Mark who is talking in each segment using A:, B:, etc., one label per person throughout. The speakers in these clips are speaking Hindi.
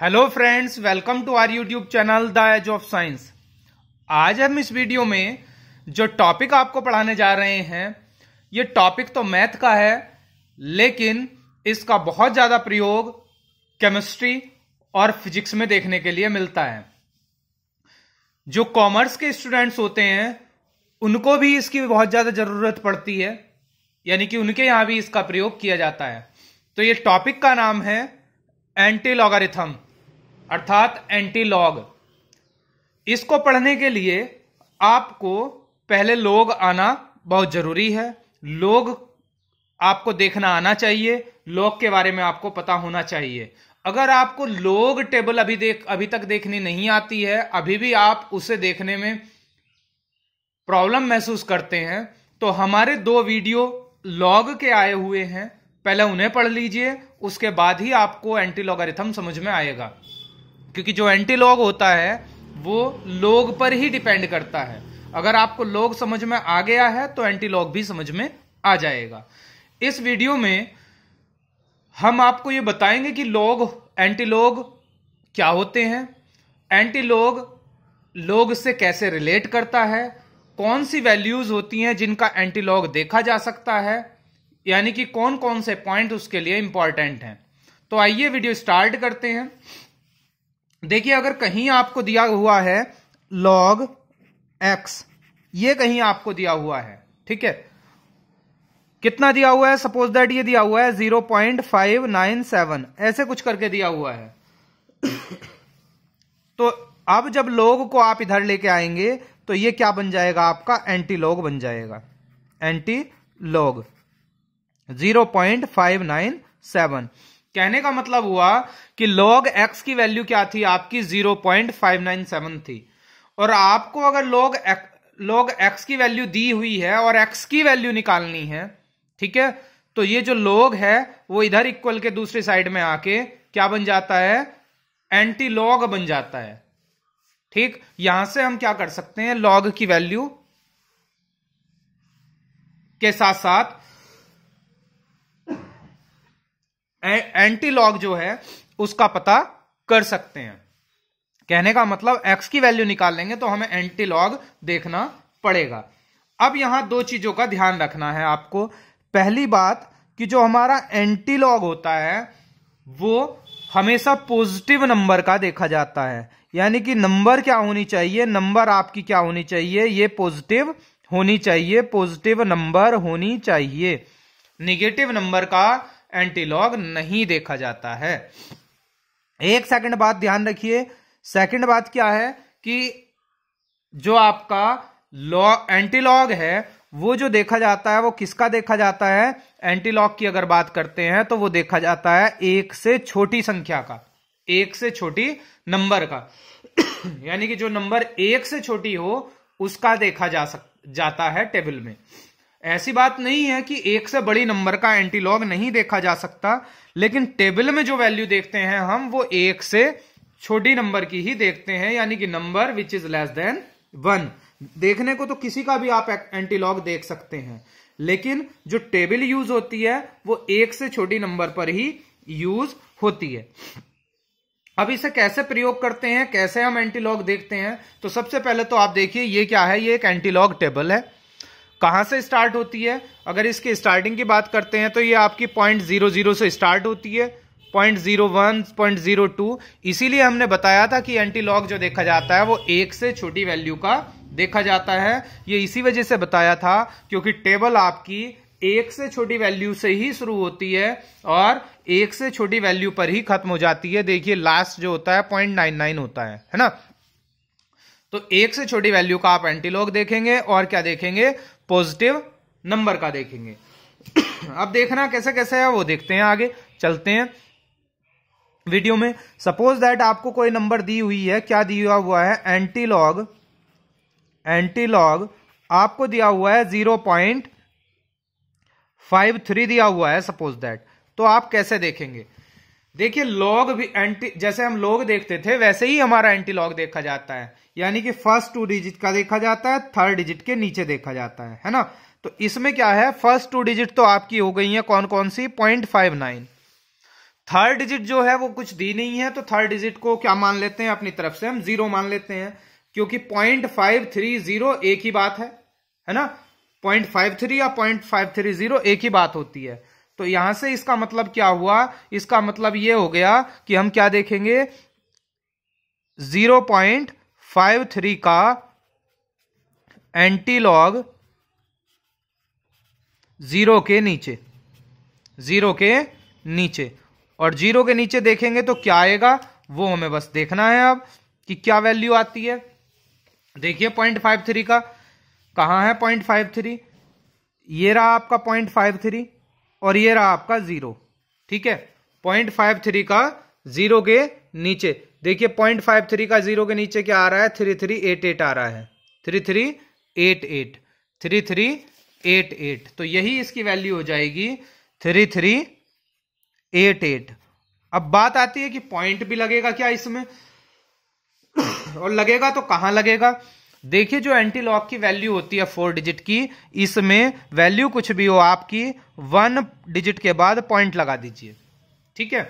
A: Hello friends welcome to our YouTube channel the age of science आज हम इस वीडियो में जो टॉपिक आपको पढ़ाने जा रहे हैं ये टॉपिक तो मैथ का है लेकिन इसका बहुत ज़्यादा प्रयोग केमिस्ट्री और फिजिक्स में देखने के लिए मिलता है जो कॉमर्स के स्टूडेंट्स होते हैं उनको भी इसकी बहुत ज़्यादा ज़रूरत पड़ती है यानी कि उनके यहां भी इसका प्रयोग किया जाता है तो ये टॉपिक का नाम है एंटी लॉगारिथम अर्थात एंटीलॉग इसको पढ़ने के लिए आपको पहले लोग आना बहुत जरूरी है लोग आपको देखना आना चाहिए लोग के बारे में आपको पता होना चाहिए अगर आपको लोग टेबल अभी देख अभी तक देखनी नहीं आती है अभी भी आप उसे देखने में प्रॉब्लम महसूस करते हैं तो हमारे दो वीडियो लॉग के आए हुए हैं पहले उन्हें पढ़ लीजिए उसके बाद ही आपको एंटी लॉगरिथम समझ में आएगा क्योंकि जो एंटी लॉग होता है वो लोग पर ही डिपेंड करता है अगर आपको लोग समझ में आ गया है तो एंटी लॉग भी समझ में आ जाएगा इस वीडियो में हम आपको ये बताएंगे कि लोग एंटी लोग क्या होते हैं एंटी लोग लोग से कैसे रिलेट करता है कौन सी वैल्यूज होती हैं जिनका एंटी लॉग देखा जा सकता है यानी कि कौन कौन से पॉइंट उसके लिए इंपॉर्टेंट हैं तो आइए वीडियो स्टार्ट करते हैं देखिए अगर कहीं आपको दिया हुआ है लॉग एक्स ये कहीं आपको दिया हुआ है ठीक है कितना दिया हुआ है सपोज दैट ये दिया हुआ है zero point five nine seven ऐसे कुछ करके दिया हुआ है तो अब जब लोग को आप इधर लेके आएंगे तो ये क्या बन जाएगा आपका एंटी लॉग बन जाएगा anti log zero point five nine seven कहने का मतलब हुआ कि log x की वैल्यू क्या थी आपकी 0.597 थी और आपको अगर log log x की वैल्यू दी हुई है और x की वैल्यू निकालनी है ठीक है तो ये जो log है वो इधर इक्वल के दूसरे साइड में आके क्या बन जाता है एंटी लॉग बन जाता है ठीक यहां से हम क्या कर सकते हैं लॉग की वैल्यू के साथ साथ एंटीलॉग जो है उसका पता कर सकते हैं कहने का मतलब एक्स की वैल्यू निकाल लेंगे तो हमें एंटीलॉग देखना पड़ेगा अब यहां दो चीजों का ध्यान रखना है आपको पहली बात कि जो हमारा एंटीलॉग होता है वो हमेशा पॉजिटिव नंबर का देखा जाता है यानी कि नंबर क्या होनी चाहिए नंबर आपकी क्या होनी चाहिए ये पॉजिटिव होनी चाहिए पॉजिटिव नंबर होनी चाहिए निगेटिव नंबर का एंटीलॉग नहीं देखा जाता है एक सेकंड बात ध्यान रखिए सेकंड बात क्या है कि जो आपका लॉग एंटीलॉग है वो जो देखा जाता है वो किसका देखा जाता है एंटीलॉग की अगर बात करते हैं तो वो देखा जाता है एक से छोटी संख्या का एक से छोटी नंबर का यानी कि जो नंबर एक से छोटी हो उसका देखा जा सक जाता है टेबल में ऐसी बात नहीं है कि एक से बड़ी नंबर का एंटीलॉग नहीं देखा जा सकता लेकिन टेबल में जो वैल्यू देखते हैं हम वो एक से छोटी नंबर की ही देखते हैं यानी कि number which is less than one देखने को तो किसी का भी आप एंटीलॉग देख सकते हैं लेकिन जो टेबल यूज होती है वो एक से छोटी नंबर पर ही यूज होती है अब इसे कैसे प्रयोग करते हैं कैसे हम एंटीलॉग देखते हैं तो सबसे पहले तो आप देखिए ये क्या है ये एक एंटीलॉग टेबल है कहाँ से स्टार्ट होती है अगर इसके स्टार्टिंग की बात करते हैं तो ये आपकी पॉइंट जीरो जीरो से स्टार्ट होती है point zero one point zero two इसीलिए हमने बताया था कि एंटी लॉग जो देखा जाता है वो एक से छोटी वैल्यू का देखा जाता है ये इसी वजह से बताया था क्योंकि टेबल आपकी एक से छोटी वैल्यू से ही शुरू होती है और एक से छोटी वैल्यू पर ही खत्म हो जाती है देखिए लास्ट जो होता है पॉइंट नाइन नाइन होता है है ना तो एक से छोटी वैल्यू का आप एंटीलॉग देखेंगे और क्या देखेंगे पॉजिटिव नंबर का देखेंगे अब देखना कैसे कैसे है वो देखते हैं आगे चलते हैं वीडियो में सपोज दैट आपको कोई नंबर दी हुई है क्या दिया हुआ है एंटीलॉग एंटीलॉग आपको दिया हुआ है जीरो पॉइंट फाइव थ्री दिया हुआ है सपोज दैट तो आप कैसे देखेंगे देखिए लॉग भी एंटी जैसे हम लॉग देखते थे वैसे ही हमारा एंटी लॉग देखा जाता है यानी कि फर्स्ट टू डिजिट का देखा जाता है थर्ड डिजिट के नीचे देखा जाता है है ना तो इसमें क्या है फर्स्ट टू डिजिट तो आपकी हो गई है कौन कौन सी point five nine third digit जो है वो कुछ दी नहीं है तो थर्ड डिजिट को क्या मान लेते हैं अपनी तरफ से हम जीरो मान लेते हैं क्योंकि पॉइंट फाइव थ्री जीरो एक ही बात है है ना पॉइंट फाइव थ्री या पॉइंट फाइव थ्री जीरो एक ही बात होती है तो यहां से इसका मतलब क्या हुआ इसका मतलब यह हो गया कि हम क्या देखेंगे जीरो पॉइंट फाइव थ्री का एंटीलॉग जीरो के नीचे जीरो के नीचे और जीरो के नीचे देखेंगे तो क्या आएगा वो हमें बस देखना है अब कि क्या वैल्यू आती है देखिए पॉइंट फाइव थ्री का कहा है पॉइंट फाइव थ्री ये रहा आपका पॉइंट फाइव थ्री और ये रहा आपका जीरो ठीक है पॉइंट फाइव थ्री का जीरो के नीचे देखिए पॉइंट फाइव थ्री का जीरो के नीचे क्या आ रहा है थ्री थ्री एट एट आ रहा है three three eight eight three three eight eight तो यही इसकी वैल्यू हो जाएगी थ्री थ्री एट एट अब बात आती है कि पॉइंट भी लगेगा क्या इसमें और लगेगा तो कहां लगेगा देखिए जो एंटी लॉक की वैल्यू होती है फोर डिजिट की इसमें वैल्यू कुछ भी हो आपकी वन डिजिट के बाद पॉइंट लगा दीजिए ठीक है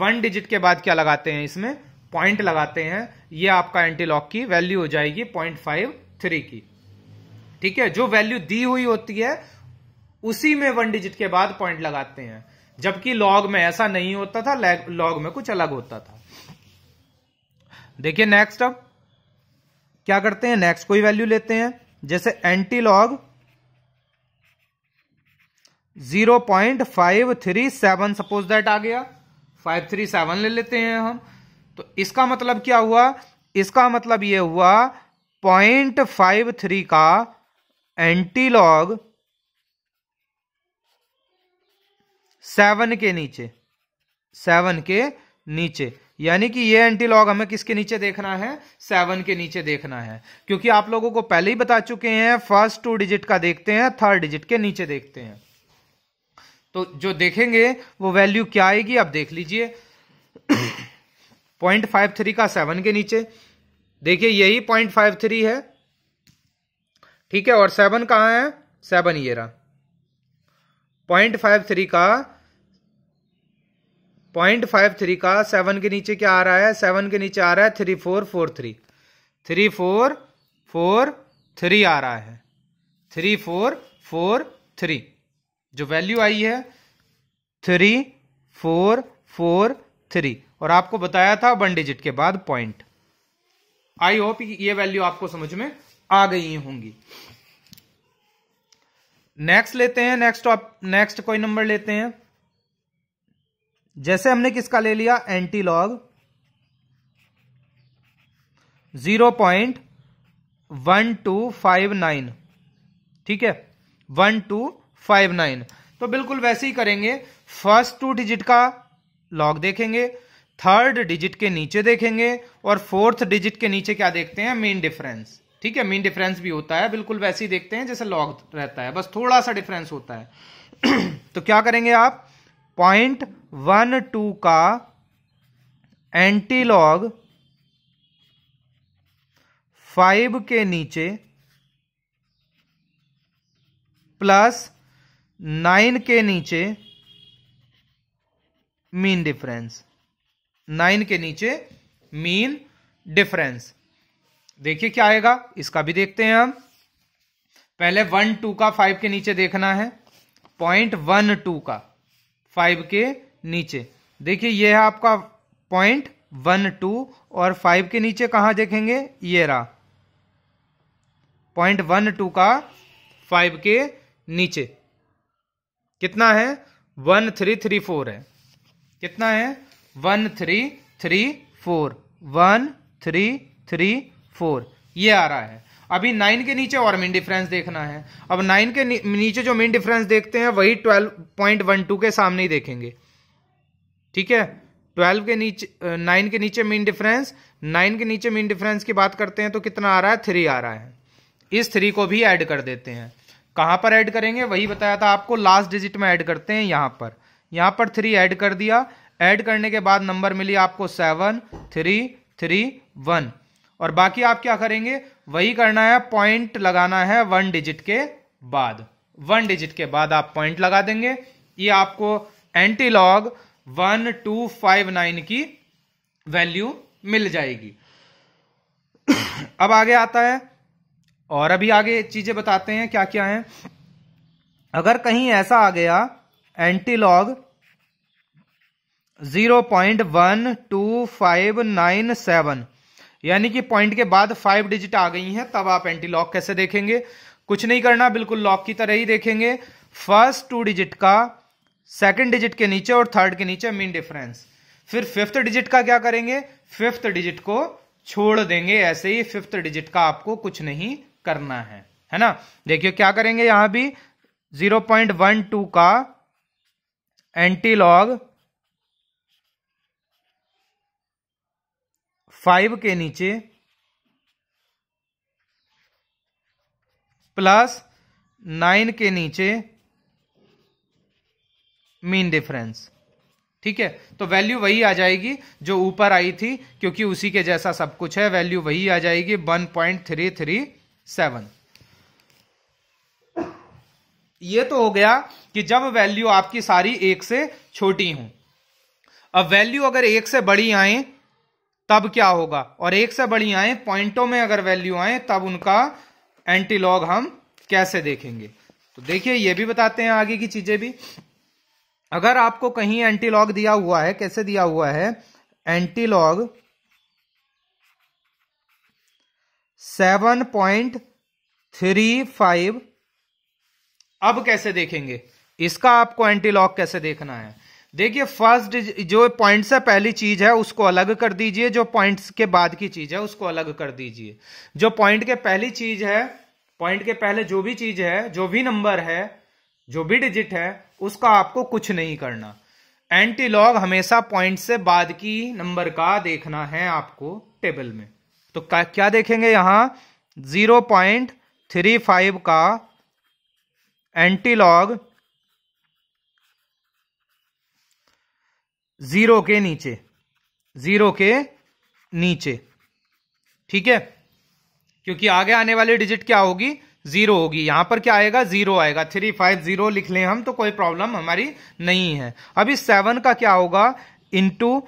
A: वन डिजिट के बाद क्या लगाते हैं इसमें पॉइंट लगाते हैं ये आपका एंटी लॉक की वैल्यू हो जाएगी पॉइंट फाइव थ्री की ठीक है जो वैल्यू दी हुई होती है उसी में वन डिजिट के बाद पॉइंट लगाते हैं जबकि लॉग में ऐसा नहीं होता था लॉग में कुछ अलग होता था देखिए नेक्स्ट अब क्या करते हैं नेक्स्ट कोई वैल्यू लेते हैं जैसे anti log zero point five three seven suppose that आ गया फाइव थ्री सेवन ले लेते हैं हम तो इसका मतलब क्या हुआ इसका मतलब यह हुआ पॉइंट फाइव थ्री का एंटी लॉग सेवन के नीचे सेवन के नीचे यानी कि ये एंटी लॉग हमें किसके नीचे देखना है सेवन के नीचे देखना है क्योंकि आप लोगों को पहले ही बता चुके हैं फर्स्ट टू डिजिट का देखते हैं थर्ड डिजिट के नीचे देखते हैं तो जो देखेंगे वो वैल्यू क्या आएगी आप देख लीजिए पॉइंट फाइव थ्री का सेवन के नीचे देखिए यही पॉइंट फाइव थ्री है ठीक है और सेवन कहाँ है सेवन ये रहा पॉइंट फाइव थ्री का पॉइंट फाइव थ्री का सेवन के नीचे क्या आ रहा है सेवन के नीचे आ रहा है three four four three three four four three आ रहा है थ्री फोर फोर थ्री जो वैल्यू आई है थ्री फोर फोर थ्री और आपको बताया था वन डिजिट के बाद पॉइंट आई होप ये वैल्यू आपको समझ में आ गई होंगी नेक्स्ट लेते हैं नेक्स्ट नेक्स्ट कोई नंबर लेते हैं जैसे हमने किसका ले लिया anti log zero point one two five nine ठीक है वन टू फाइव नाइन तो बिल्कुल वैसे ही करेंगे फर्स्ट टू डिजिट का लॉग देखेंगे थर्ड डिजिट के नीचे देखेंगे और फोर्थ डिजिट के नीचे क्या देखते हैं मेन डिफरेंस ठीक है मेन डिफरेंस भी होता है बिल्कुल वैसे ही देखते हैं जैसे लॉग रहता है बस थोड़ा सा डिफरेंस होता है तो क्या करेंगे आप पॉइंट वन टू का एंटीलॉग फाइव के नीचे प्लस नाइन के नीचे मीन डिफरेंस नाइन के नीचे मीन डिफरेंस देखिए क्या आएगा इसका भी देखते हैं हम पहले वन टू का फाइव के नीचे देखना है पॉइंट वन टू का फाइव के नीचे देखिए ये है आपका पॉइंट वन टू और फाइव के नीचे कहाँ देखेंगे ये रहा पॉइंट वन टू का फाइव के नीचे कितना है वन थ्री थ्री फोर है कितना है one three three four one three three four ये आ रहा है अभी नाइन के नीचे और मेन डिफरेंस देखना है अब नाइन के नीचे जो मेन डिफरेंस देखते हैं वही ट्वेल्व पॉइंट वन टू के सामने ही देखेंगे ठीक है ट्वेल्व के नीचे नाइन के नीचे मीन डिफरेंस नाइन के नीचे मीन डिफरेंस की बात करते हैं तो कितना आ रहा है थ्री आ रहा है इस थ्री को भी ऐड कर देते हैं कहाँ पर ऐड करेंगे वही बताया था आपको लास्ट डिजिट में ऐड करते हैं यहाँ पर यहाँ पर थ्री ऐड कर दिया ऐड करने के बाद नंबर मिली आपको सेवन थ्री थ्री वन और बाकी आप क्या करेंगे वही करना है पॉइंट लगाना है वन डिजिट के बाद वन डिजिट के बाद आप पॉइंट लगा देंगे ये आपको antilog one two five nine की वैल्यू मिल जाएगी अब आगे आता है और अभी आगे चीजें बताते हैं क्या क्या है अगर कहीं ऐसा आ गया antilog zero point one two five nine seven यानी कि पॉइंट के बाद फाइव डिजिट आ गई हैं तब आप एंटी लॉक कैसे देखेंगे कुछ नहीं करना बिल्कुल लॉक की तरह ही देखेंगे फर्स्ट टू डिजिट का सेकंड डिजिट के नीचे और थर्ड के नीचे मीन डिफरेंस फिर फिफ्थ डिजिट का क्या करेंगे फिफ्थ डिजिट को छोड़ देंगे ऐसे ही फिफ्थ डिजिट का आपको कुछ नहीं करना है है ना देखियो क्या करेंगे यहां भी 0.12 का एंटीलॉग फाइव के नीचे प्लस नाइन के नीचे मीन डिफरेंस ठीक है तो वैल्यू वही आ जाएगी जो ऊपर आई थी क्योंकि उसी के जैसा सब कुछ है वैल्यू वही आ जाएगी one point three three seven ये तो हो गया कि जब वैल्यू आपकी सारी एक से छोटी हो अब वैल्यू अगर एक से बड़ी आए तब क्या होगा और एक से बड़ी आए पॉइंटों में अगर वैल्यू आए तब उनका एंटीलॉग हम कैसे देखेंगे तो देखिए ये भी बताते हैं आगे की चीजें भी अगर आपको कहीं एंटीलॉग दिया हुआ है कैसे दिया हुआ है antilog seven point three five अब कैसे देखेंगे इसका आपको एंटीलॉग कैसे देखना है देखिए फर्स्ट जो पॉइंट से पहली चीज है उसको अलग कर दीजिए जो पॉइंट्स के बाद की चीज है उसको अलग कर दीजिए जो पॉइंट के पहली चीज है पॉइंट के पहले जो भी चीज है जो भी नंबर है जो भी डिजिट है उसका आपको कुछ नहीं करना एंटी लॉग हमेशा पॉइंट से बाद की नंबर का देखना है आपको टेबल में तो क्या देखेंगे यहां जीरो पॉइंट थ्री फाइव का एंटी लॉग जीरो के नीचे जीरो के नीचे ठीक है क्योंकि आगे आने वाली डिजिट क्या होगी जीरो होगी यहां पर क्या आएगा जीरो आएगा थ्री फाइव जीरो लिख लें हम तो कोई प्रॉब्लम हमारी नहीं है अब इस सेवन का क्या होगा इंटू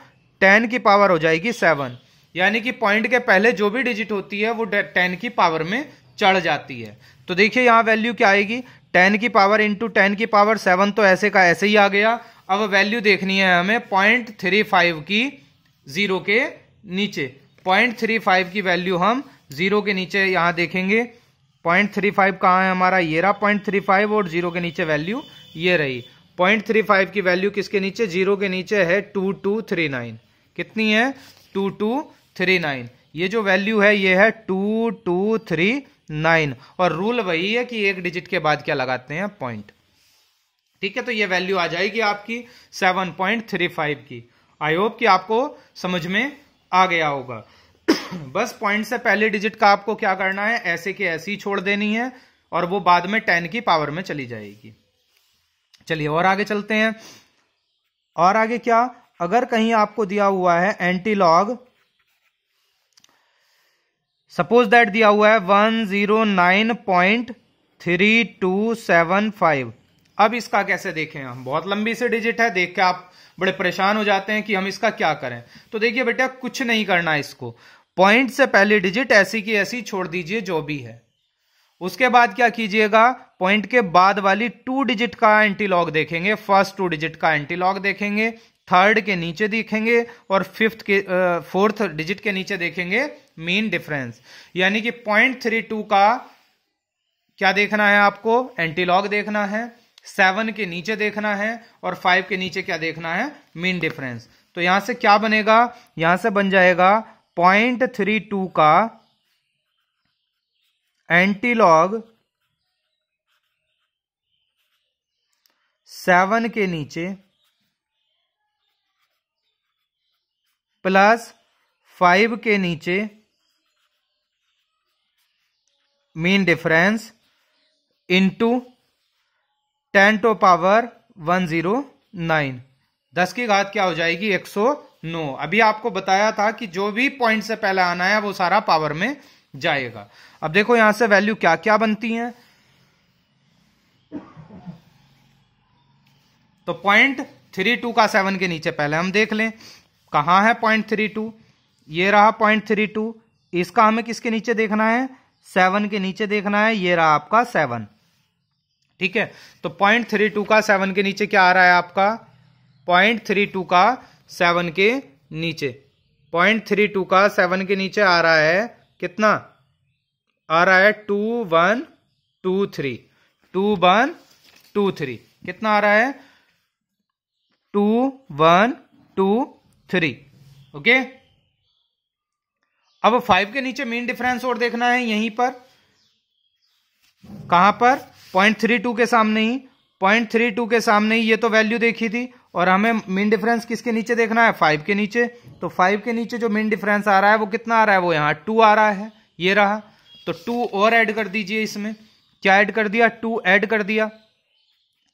A: टेन की पावर हो जाएगी सेवन यानी कि पॉइंट के पहले जो भी डिजिट होती है वो टेन की पावर में चढ़ जाती है तो देखिए यहां वैल्यू क्या आएगी टेन की पावर इंटू टेन की पावर सेवन तो ऐसे का ऐसे ही आ गया अब वैल्यू देखनी है हमें पॉइंट थ्री फाइव की जीरो के नीचे पॉइंट थ्री फाइव की वैल्यू हम जीरो के नीचे यहां देखेंगे पॉइंट थ्री फाइव कहाँ है हमारा ये रहा पॉइंट थ्री फाइव और जीरो के नीचे वैल्यू ये रही पॉइंट थ्री फाइव की वैल्यू किसके नीचे जीरो के नीचे है टू टू थ्री नाइन कितनी है टू टू थ्री नाइन ये जो वैल्यू है ये है टू टू थ्री नाइन और रूल वही है कि एक डिजिट के बाद क्या लगाते हैं पॉइंट ठीक है तो ये वैल्यू आ जाएगी आपकी सेवन पॉइंट थ्री फाइव की आई होप कि आपको समझ में आ गया होगा बस पॉइंट से पहले डिजिट का आपको क्या करना है ऐसे के ऐसे ही छोड़ देनी है और वो बाद में टेन की पावर में चली जाएगी चलिए और आगे चलते हैं और आगे क्या अगर कहीं आपको दिया हुआ है एंटी लॉग सपोज दैट दिया हुआ है one zero nine point three two seven five अब इसका कैसे देखें हम बहुत लंबी से डिजिट है देख के आप बड़े परेशान हो जाते हैं कि हम इसका क्या करें तो देखिए बेटा कुछ नहीं करना इसको पॉइंट से पहली डिजिट ऐसी की ऐसी छोड़ दीजिए जो भी है उसके बाद क्या कीजिएगा पॉइंट के बाद वाली टू डिजिट का एंटीलॉग देखेंगे फर्स्ट टू डिजिट का एंटीलॉग देखेंगे थर्ड के नीचे देखेंगे और फिफ्थ के फोर्थ डिजिट के नीचे देखेंगे मीन डिफरेंस यानी कि पॉइंट थ्री टू का क्या देखना है आपको एंटीलॉग देखना है सेवन के नीचे देखना है और फाइव के नीचे क्या देखना है मीन डिफरेंस तो यहां से क्या बनेगा यहां से बन जाएगा पॉइंट थ्री टू का एंटीलॉग सेवन के नीचे प्लस फाइव के नीचे mean difference into ten to power one zero nine दस की घात क्या हो जाएगी एक सौ नो no. अभी आपको बताया था कि जो भी पॉइंट से पहले आना है वो सारा पावर में जाएगा अब देखो यहां से वैल्यू क्या क्या बनती है तो पॉइंट थ्री टू का सेवन के नीचे पहले हम देख लें कहा है पॉइंट थ्री टू ये रहा पॉइंट थ्री टू इसका हमें किसके नीचे देखना है सेवन के नीचे देखना है ये रहा आपका सेवन ठीक है तो पॉइंट थ्री टू का सेवन के नीचे क्या आ रहा है आपका पॉइंट थ्री टू का सेवन के नीचे पॉइंट थ्री टू का सेवन के नीचे आ रहा है कितना आ रहा है two one two three two one two three कितना आ रहा है two one two three okay अब फाइव के नीचे मेन डिफरेंस और देखना है यहीं पर कहां पर पॉइंट थ्री टू के सामने ही पॉइंट थ्री टू के सामने ही ये तो वैल्यू देखी थी और हमें मीन डिफरेंस किसके नीचे देखना है फाइव के नीचे तो फाइव के नीचे जो मीन डिफरेंस आ रहा है वो कितना आ रहा है वो यहाँ टू आ रहा है ये रहा तो टू और ऐड कर दीजिए इसमें क्या ऐड कर दिया टू ऐड कर दिया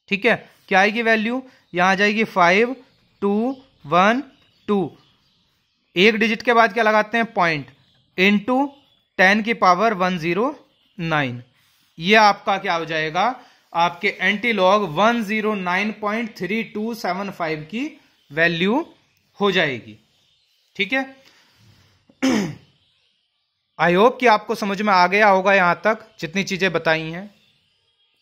A: ठीक है क्या आएगी वैल्यू यहाँ आ जाएगी फाइव टू वन टू एक डिजिट के बाद क्या लगाते हैं पॉइंट इन टू टेन की पावर वन जीरो नाइन ये आपका क्या हो जाएगा आपके एंटी लॉग 109.3275 की वैल्यू हो जाएगी ठीक है आई होप कि आपको समझ में आ गया होगा यहां तक जितनी चीजें बताई हैं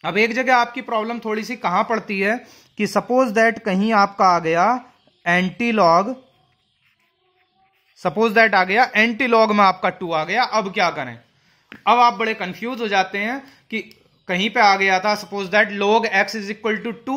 A: अब एक जगह आपकी प्रॉब्लम थोड़ी सी कहां पड़ती है कि सपोज दैट कहीं आपका आ गया एंटी लॉग सपोज दैट आ गया एंटी लॉग में आपका टू आ गया अब क्या करें अब आप बड़े कंफ्यूज हो जाते हैं कि कहीं पे आ गया था suppose that log x is equal to two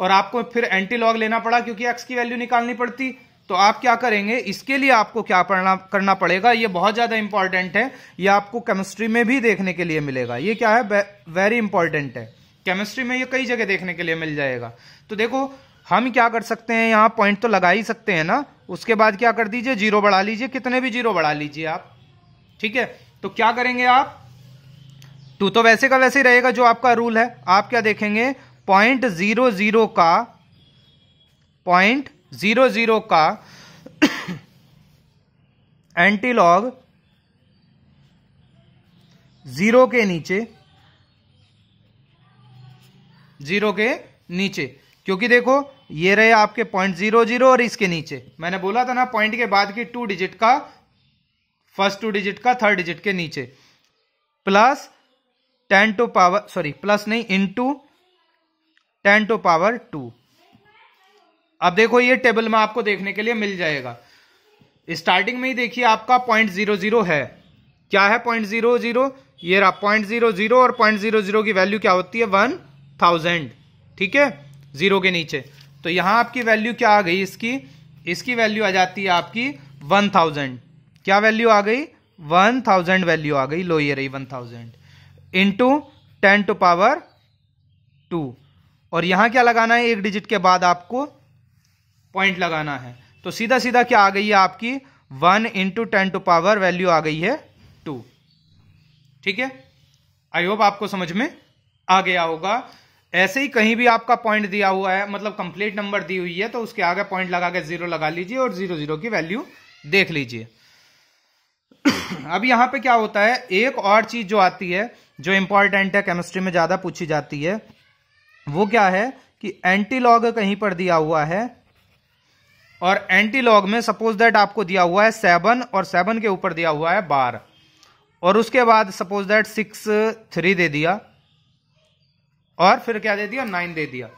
A: और आपको फिर एंटी लॉग लेना पड़ा क्योंकि एक्स की वैल्यू निकालनी पड़ती तो आप क्या करेंगे इसके लिए आपको क्या पढ़ना करना पड़ेगा ये बहुत ज़्यादा इंपॉर्टेंट है ये आपको केमिस्ट्री में भी देखने के लिए मिलेगा ये क्या है वेरी इंपॉर्टेंट है केमिस्ट्री में ये कई जगह देखने के लिए मिल जाएगा तो देखो हम क्या कर सकते हैं यहां पॉइंट तो लगा ही सकते हैं ना उसके बाद क्या कर दीजिए जीरो बढ़ा लीजिए कितने भी जीरो बढ़ा लीजिए आप ठीक है तो क्या करेंगे आप टू तो वैसे का वैसे ही रहेगा जो आपका रूल है आप क्या देखेंगे पॉइंट जीरो जीरो का पॉइंट जीरो जीरो का एंटीलॉग जीरो के नीचे जीरो के नीचे क्योंकि देखो ये रहे आपके पॉइंट जीरो जीरो और इसके नीचे मैंने बोला था ना पॉइंट के बाद की टू डिजिट का फर्स्ट टू डिजिट का थर्ड डिजिट के नीचे plus ten to power sorry plus नहीं into ten to power two अब देखो ये टेबल में आपको देखने के लिए मिल जाएगा स्टार्टिंग में ही देखिए आपका पॉइंट जीरो जीरो है क्या है पॉइंट जीरो जीरो ये रहा पॉइंट जीरो जीरो और पॉइंट जीरो जीरो की वैल्यू क्या होती है वन थाउजेंड ठीक है जीरो के नीचे तो यहां आपकी वैल्यू क्या आ गई इसकी इसकी वैल्यू आ जाती है आपकी वन थाउजेंड क्या वैल्यू आ गई वन थाउजेंड वैल्यू आ गई लो ये रही one thousand into ten to power two और यहाँ क्या लगाना है एक डिजिट के बाद आपको पॉइंट लगाना है तो सीधा सीधा क्या आ गई है आपकी one into ten to power value आ गई है टू ठीक है आई होप आपको समझ में आ गया होगा ऐसे ही कहीं भी आपका पॉइंट दिया हुआ है मतलब कंप्लीट नंबर दी हुई है तो उसके आगे पॉइंट लगा के जीरो लगा लीजिए और जीरो जीरो की वैल्यू देख लीजिए अब यहां पे क्या होता है एक और चीज जो आती है जो इंपॉर्टेंट है केमिस्ट्री में ज़्यादा पूछी जाती है वो क्या है कि एंटीलॉग कहीं पर दिया हुआ है और एंटीलॉग में सपोज दैट आपको दिया हुआ है सेवन और सेवन के ऊपर दिया हुआ है बार और उसके बाद सपोज दैट सिक्स थ्री दे दिया और फिर क्या दे दिया नाइन दे दिया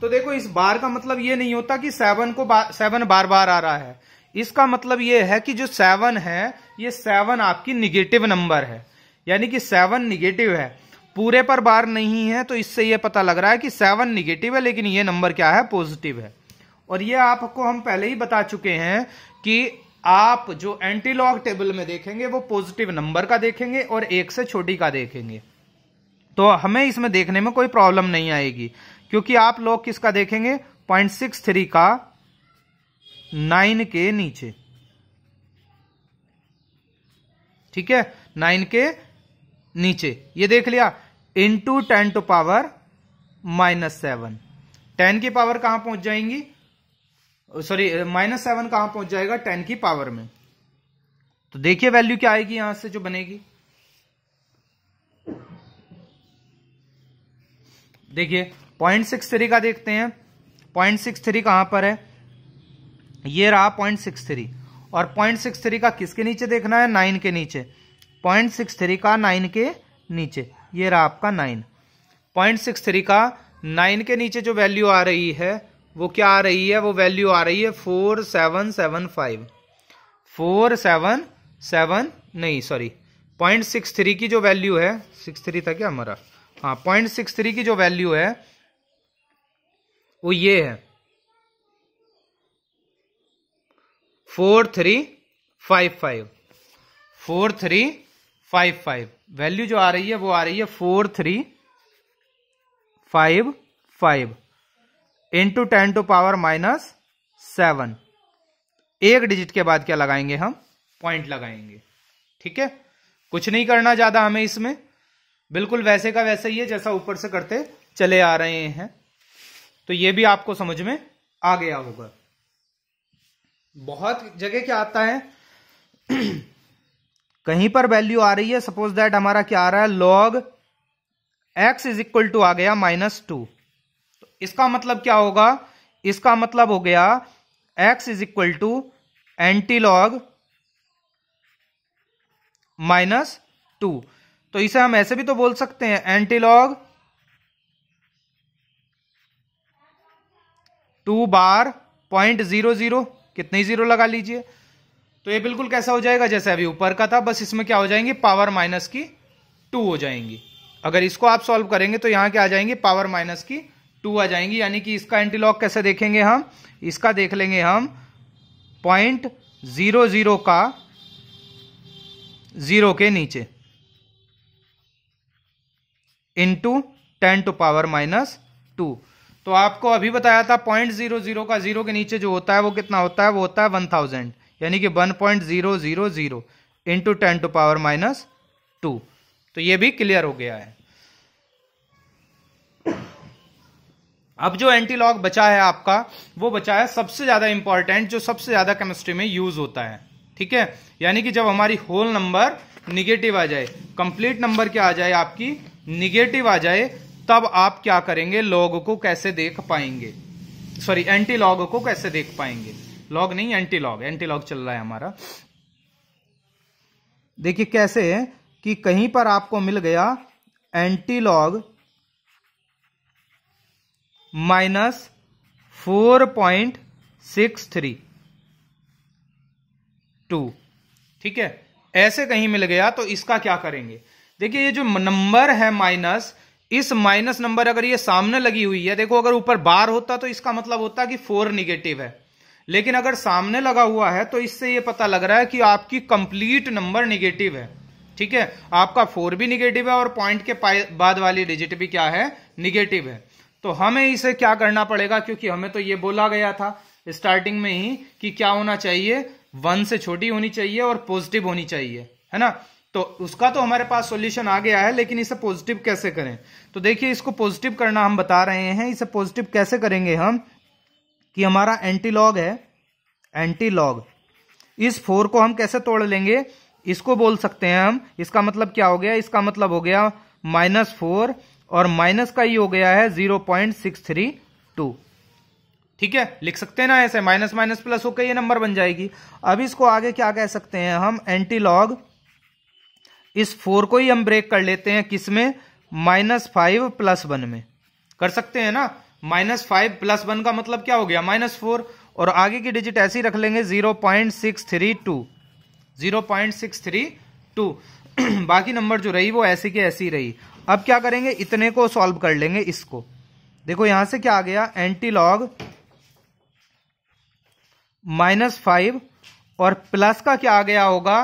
A: तो देखो इस बार का मतलब ये नहीं होता कि सेवन को बा, सेवन बार बार आ रहा है इसका मतलब ये है कि जो सेवन है ये सेवन आपकी निगेटिव नंबर है यानी कि सेवन निगेटिव है पूरे पर बार नहीं है तो इससे यह पता लग रहा है कि सेवन निगेटिव है लेकिन यह नंबर क्या है पॉजिटिव है और ये आपको हम पहले ही बता चुके हैं कि आप जो एंटीलॉग टेबल में देखेंगे वो पॉजिटिव नंबर का देखेंगे और एक से छोटी का देखेंगे तो हमें इसमें देखने में कोई प्रॉब्लम नहीं आएगी क्योंकि आप लोग किसका देखेंगे पॉइंट सिक्स थ्री का नाइन के नीचे ठीक है नाइन के नीचे ये देख लिया into ten to power minus seven ten की पावर कहां पहुंच जाएंगी सॉरी माइनस सेवन कहां पहुंच जाएगा टेन की पावर में तो देखिए वैल्यू क्या आएगी यहां से जो बनेगी देखिए पॉइंट सिक्स थ्री का देखते हैं पॉइंट सिक्स थ्री कहां पर है ये रहा पॉइंट सिक्स थ्री और पॉइंट सिक्स थ्री का किसके नीचे देखना है नाइन के नीचे पॉइंट सिक्स थ्री का नाइन के नीचे ये रहा आपका नाइन पॉइंट सिक्स थ्री का नाइन के नीचे जो वैल्यू आ रही है वो क्या आ रही है वो वैल्यू आ रही है four seven seven five four seven seven नहीं सॉरी पॉइंट सिक्स थ्री की जो वैल्यू है सिक्स थ्री था क्या हमारा हाँ पॉइंट सिक्स थ्री की जो वैल्यू है वो ये है four three five five four three five five value जो आ रही है वो आ रही है four three five five into ten to power minus seven एक डिजिट के बाद क्या लगाएंगे हम पॉइंट लगाएंगे ठीक है कुछ नहीं करना ज़्यादा हमें इसमें बिल्कुल वैसे का वैसे ही है जैसा ऊपर से करते चले आ रहे हैं तो ये भी आपको समझ में आ गया होगा बहुत जगह क्या आता है कहीं पर वैल्यू आ रही है सपोज दैट हमारा क्या आ रहा है log x is equal to आ गया माइनस टू तो इसका मतलब क्या होगा इसका मतलब हो गया x is equal to antilog minus two तो इसे हम ऐसे भी तो बोल सकते हैं antilog two bar point zero zero कितने जीरो लगा लीजिए तो ये बिल्कुल कैसा हो जाएगा जैसे अभी ऊपर का था बस इसमें क्या हो जाएंगे पावर माइनस की टू हो जाएंगी अगर इसको आप सॉल्व करेंगे तो यहाँ क्या आ जाएंगे पावर माइनस की टू आ जाएंगी यानी कि इसका एंटीलॉग कैसे देखेंगे हम इसका देख लेंगे हम पॉइंट जीरो जीरो का जीरो के नीचे into ten to power minus two तो आपको अभी बताया था पॉइंट जीरो जीरो का जीरो के नीचे जो होता है वो कितना होता है वो होता है वन थाउजेंड यानी कि one point zero zero zero into ten to power minus two तो ये भी क्लियर हो गया है अब जो एंटीलॉग बचा है आपका वो बचा है सबसे ज्यादा इंपॉर्टेंट जो सबसे ज्यादा केमिस्ट्री में यूज होता है ठीक है यानी कि जब हमारी होल नंबर निगेटिव आ जाए कंप्लीट नंबर क्या आ जाए आपकी निगेटिव आ जाए तब आप क्या करेंगे लॉग को कैसे देख पाएंगे सॉरी एंटी लॉग को कैसे देख पाएंगे लॉग नहीं एंटी लॉग एंटी लॉग चल रहा है हमारा देखिए कैसे है कि कहीं पर आपको मिल गया antilog minus four point six three two ठीक है ऐसे कहीं मिल गया तो इसका क्या करेंगे देखिए ये जो नंबर है माइनस इस माइनस नंबर अगर ये सामने लगी हुई है देखो अगर ऊपर बार होता तो इसका मतलब होता कि फोर निगेटिव है लेकिन अगर सामने लगा हुआ है तो इससे ये पता लग रहा है कि आपकी कंप्लीट नंबर निगेटिव है ठीक है आपका फोर भी निगेटिव है और पॉइंट के बाद वाली डिजिट भी क्या है निगेटिव है तो हमें इसे क्या करना पड़ेगा क्योंकि हमें तो ये बोला गया था स्टार्टिंग में ही कि क्या होना चाहिए वन से छोटी होनी चाहिए और पॉजिटिव होनी चाहिए है ना तो उसका तो हमारे पास सॉल्यूशन आ गया है लेकिन इसे पॉजिटिव कैसे करें तो देखिए इसको पॉजिटिव करना हम बता रहे हैं इसे पॉजिटिव कैसे करेंगे हम कि हमारा एंटीलॉग है एंटीलॉग इस फोर को हम कैसे तोड़ लेंगे इसको बोल सकते हैं हम इसका मतलब क्या हो गया इसका मतलब हो गया माइनस फोर और माइनस का ही हो गया है zero point six three two ठीक है लिख सकते हैं ना ऐसे माइनस माइनस प्लस होकर ये नंबर बन जाएगी अब इसको आगे क्या कह सकते हैं हम एंटीलॉग इस फोर को ही हम ब्रेक कर लेते हैं किसमें माइनस फाइव प्लस वन में कर सकते हैं ना माइनस फाइव प्लस वन का मतलब क्या हो गया माइनस फोर और आगे की डिजिट ऐसी रख लेंगे zero point six three two zero point six three two बाकी नंबर जो रही वो ऐसी की ऐसी रही अब क्या करेंगे इतने को सॉल्व कर लेंगे इसको देखो यहां से क्या आ गया एंटीलॉग माइनस फाइव और प्लस का क्या आ गया होगा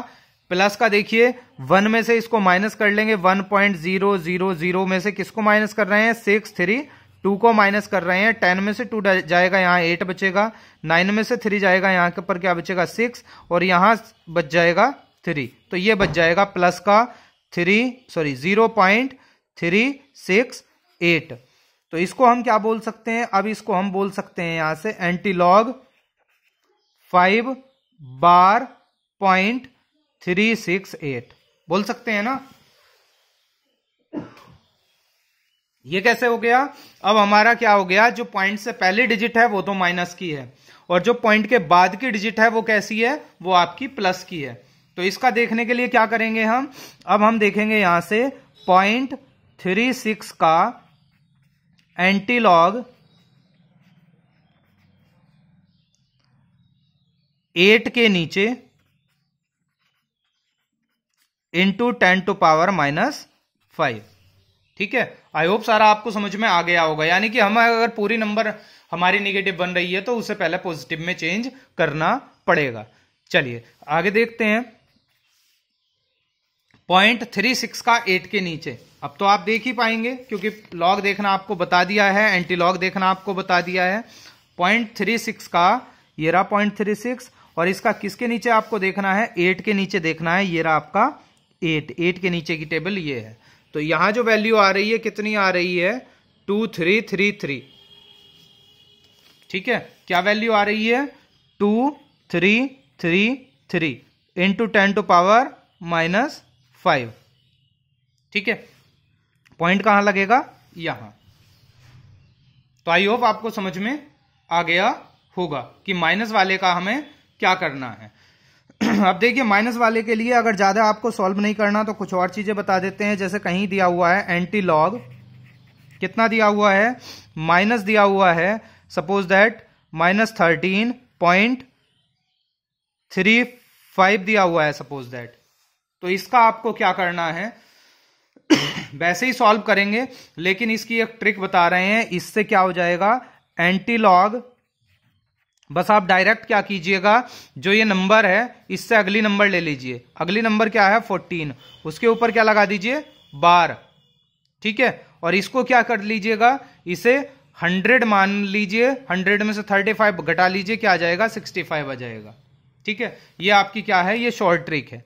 A: प्लस का देखिए वन में से इसको माइनस कर लेंगे one point zero zero zero में से किसको माइनस कर रहे हैं सिक्स थ्री टू को माइनस कर रहे हैं टेन में से टू जाएगा यहाँ एट बचेगा नाइन में से थ्री जाएगा यहाँ के ऊपर क्या बचेगा सिक्स और यहाँ बच जाएगा थ्री तो ये बच जाएगा प्लस का three sorry zero point three six eight तो इसको हम क्या बोल सकते हैं अब इसको हम बोल सकते हैं यहां से antilog five bar point three six eight बोल सकते हैं ना ये कैसे हो गया अब हमारा क्या हो गया जो पॉइंट से पहली डिजिट है वो तो माइनस की है और जो पॉइंट के बाद की डिजिट है वो कैसी है वो आपकी प्लस की है तो इसका देखने के लिए क्या करेंगे हम अब हम देखेंगे यहां से पॉइंट थ्री सिक्स का एंटीलॉग एट के नीचे into ten to power minus five ठीक है आई होप सारा आपको समझ में आ गया होगा यानी कि हम अगर पूरी नंबर हमारी निगेटिव बन रही है तो उसे पहले पॉजिटिव में चेंज करना पड़ेगा चलिए आगे देखते हैं पॉइंट थ्री सिक्स का एट के नीचे अब तो आप देख ही पाएंगे क्योंकि लॉग देखना आपको बता दिया है एंटी लॉग देखना आपको बता दिया है पॉइंट थ्री सिक्स का ये रहा पॉइंट थ्री सिक्स और इसका किसके नीचे आपको देखना है एट के नीचे देखना है ये रहा आपका एट एट के नीचे की टेबल ये है तो यहां जो वैल्यू आ रही है कितनी आ रही है टू थ्री थ्री थ्री ठीक है क्या वैल्यू आ रही है two three three three into ten to power minus five ठीक है पॉइंट कहां लगेगा यहां तो आई होप आपको समझ में आ गया होगा कि माइनस वाले का हमें क्या करना है अब देखिए माइनस वाले के लिए अगर ज़्यादा आपको सॉल्व नहीं करना तो कुछ और चीज़ें बता देते हैं जैसे कहीं दिया हुआ है एंटी लॉग कितना दिया हुआ है माइनस दिया हुआ है suppose that minus thirteen point three five दिया हुआ है सपोज दैट तो इसका आपको क्या करना है वैसे ही सॉल्व करेंगे लेकिन इसकी एक ट्रिक बता रहे हैं इससे क्या हो जाएगा एंटी लॉग बस आप डायरेक्ट क्या कीजिएगा जो ये नंबर है इससे अगली नंबर ले लीजिए अगली नंबर क्या है फोर्टीन उसके ऊपर क्या लगा दीजिए बार ठीक है और इसको क्या कर लीजिएगा इसे हंड्रेड मान लीजिए हंड्रेड में से थर्टी फाइव घटा लीजिए क्या आ जाएगा सिक्सटी फाइव आ जाएगा ठीक है ये आपकी क्या है ये शॉर्ट ट्रिक है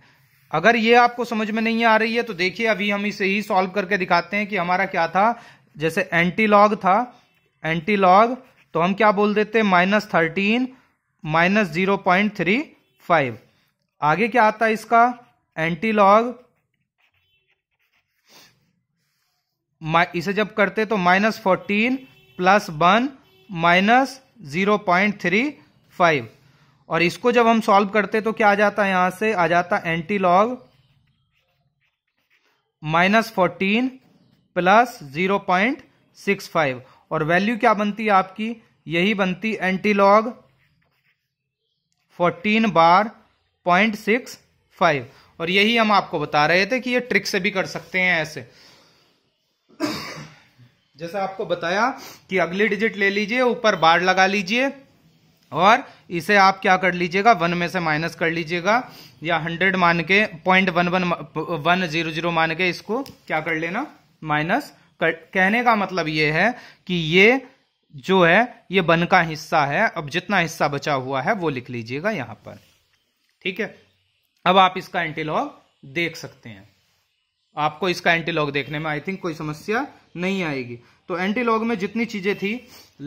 A: अगर ये आपको समझ में नहीं आ रही है तो देखिए अभी हम इसे ही सॉल्व करके दिखाते हैं कि हमारा क्या था जैसे एंटीलॉग था एंटीलॉग तो हम क्या बोल देते minus thirteen minus zero point three five आगे क्या आता है इसका एंटीलॉग इसे जब करते तो minus fourteen plus one minus zero point three five और इसको जब हम सॉल्व करते तो क्या आ जाता है यहां से आ जाता antilog minus fourteen plus zero point six five और वैल्यू क्या बनती है आपकी यही बनती antilog fourteen bar point six five और यही हम आपको बता रहे थे कि ये ट्रिक से भी कर सकते हैं ऐसे जैसा आपको बताया कि अगली डिजिट ले लीजिए ऊपर बार लगा लीजिए और इसे आप क्या कर लीजिएगा वन में से माइनस कर लीजिएगा या हंड्रेड मान के point one one one zero zero मान के इसको क्या कर लेना माइनस कहने का मतलब ये है कि ये जो है ये बन का हिस्सा है अब जितना हिस्सा बचा हुआ है वो लिख लीजिएगा यहां पर ठीक है अब आप इसका एंटीलॉग देख सकते हैं आपको इसका एंटीलॉग देखने में आई थिंक कोई समस्या नहीं आएगी तो एंटीलॉग में जितनी चीजें थी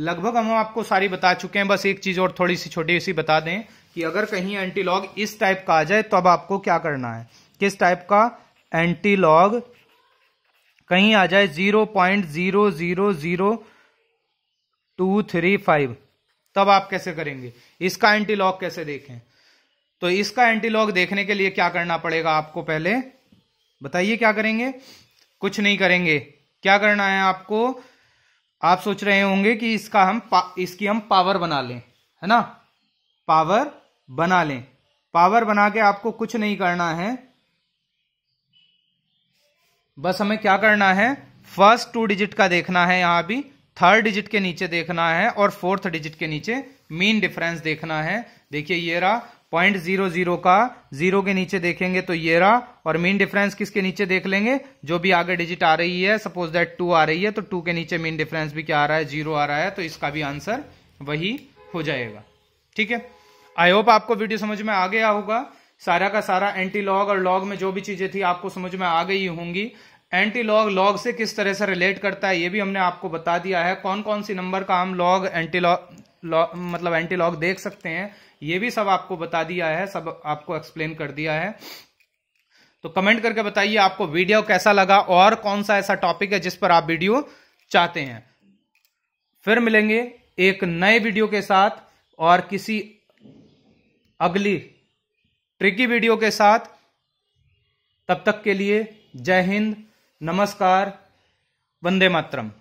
A: लगभग हम आपको सारी बता चुके हैं बस एक चीज और थोड़ी सी छोटी सी बता दें कि अगर कहीं एंटीलॉग इस टाइप का आ जाए तो अब आपको क्या करना है किस टाइप का एंटीलॉग कहीं आ जाए zero point zero zero zero two three five तब आप कैसे करेंगे इसका एंटीलॉग कैसे देखें तो इसका एंटीलॉग देखने के लिए क्या करना पड़ेगा आपको पहले बताइए क्या करेंगे कुछ नहीं करेंगे क्या करना है आपको आप सोच रहे होंगे कि इसका हम इसकी हम पावर बना लें है ना पावर बना लें पावर बना के आपको कुछ नहीं करना है बस हमें क्या करना है फर्स्ट टू डिजिट का देखना है यहां भी थर्ड डिजिट के नीचे देखना है और फोर्थ डिजिट के नीचे मीन डिफरेंस देखना है देखिए ये रहा पॉइंट जीरो जीरो का जीरो के नीचे देखेंगे तो ये रहा और मीन डिफरेंस किसके नीचे देख लेंगे जो भी आगे डिजिट आ रही है सपोज दैट टू आ रही है तो टू के नीचे मीन डिफरेंस भी क्या आ रहा है जीरो आ रहा है तो इसका भी आंसर वही हो जाएगा ठीक है आई होप आपको वीडियो समझ में आ गया होगा सारा का सारा एंटी लॉग और लॉग में जो भी चीजें थी आपको समझ में आ गई होंगी एंटी लॉग लॉग से किस तरह से रिलेट करता है ये भी हमने आपको बता दिया है कौन कौन सी नंबर का हम लॉग एंटी लॉग मतलब एंटी लॉग देख सकते हैं ये भी सब आपको बता दिया है सब आपको एक्सप्लेन कर दिया है तो कमेंट करके बताइए आपको वीडियो कैसा लगा और कौन सा ऐसा टॉपिक है जिस पर आप वीडियो चाहते हैं फिर मिलेंगे एक नए वीडियो के साथ और किसी अगली ट्रिकी वीडियो के साथ तब तक के लिए जय हिंद नमस्कार वंदे मातरम